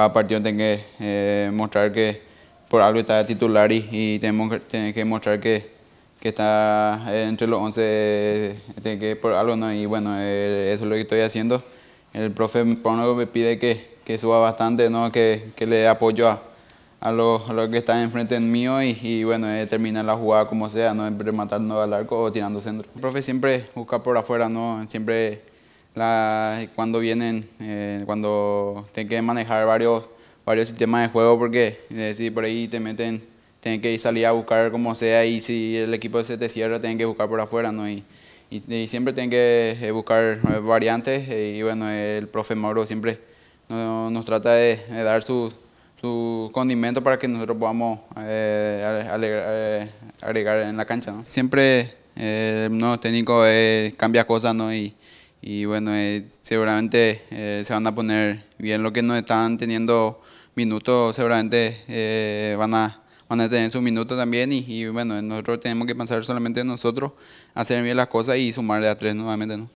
cada partido tengo que eh, mostrar que por algo está titular y, tengo tenemos que, que mostrar que, que está eh, entre los 11, tengo que por algo, ¿no? Y bueno, eh, eso es lo que estoy haciendo. El profe me pide que, que, suba bastante, ¿no? que, que le apoyo a, a los, los, que están enfrente mío y, y bueno, terminar la jugada como sea, no rematando al arco o tirando centro. El profe siempre busca por afuera, ¿no? siempre la, cuando vienen, eh, cuando tienen que manejar varios, varios sistemas de juego, porque eh, si por ahí te meten, tienen que salir a buscar como sea, y si el equipo se te cierra, tienen que buscar por afuera, ¿no? Y, y, siempre tienen que eh, buscar variantes, y bueno, el profe Mauro siempre nos, nos trata de, dar su su condimento para que nosotros podamos agregar, en la cancha. ¿no? Siempre eh, el nuevo técnico cambia cosas ¿no? y, y bueno, eh, seguramente eh, se van a poner bien lo que no están teniendo minutos, seguramente eh, van, a, van a tener su minuto también y, bueno, nosotros tenemos que pensar solamente en nosotros, hacer bien las cosas y sumarle a tres nuevamente. ¿no?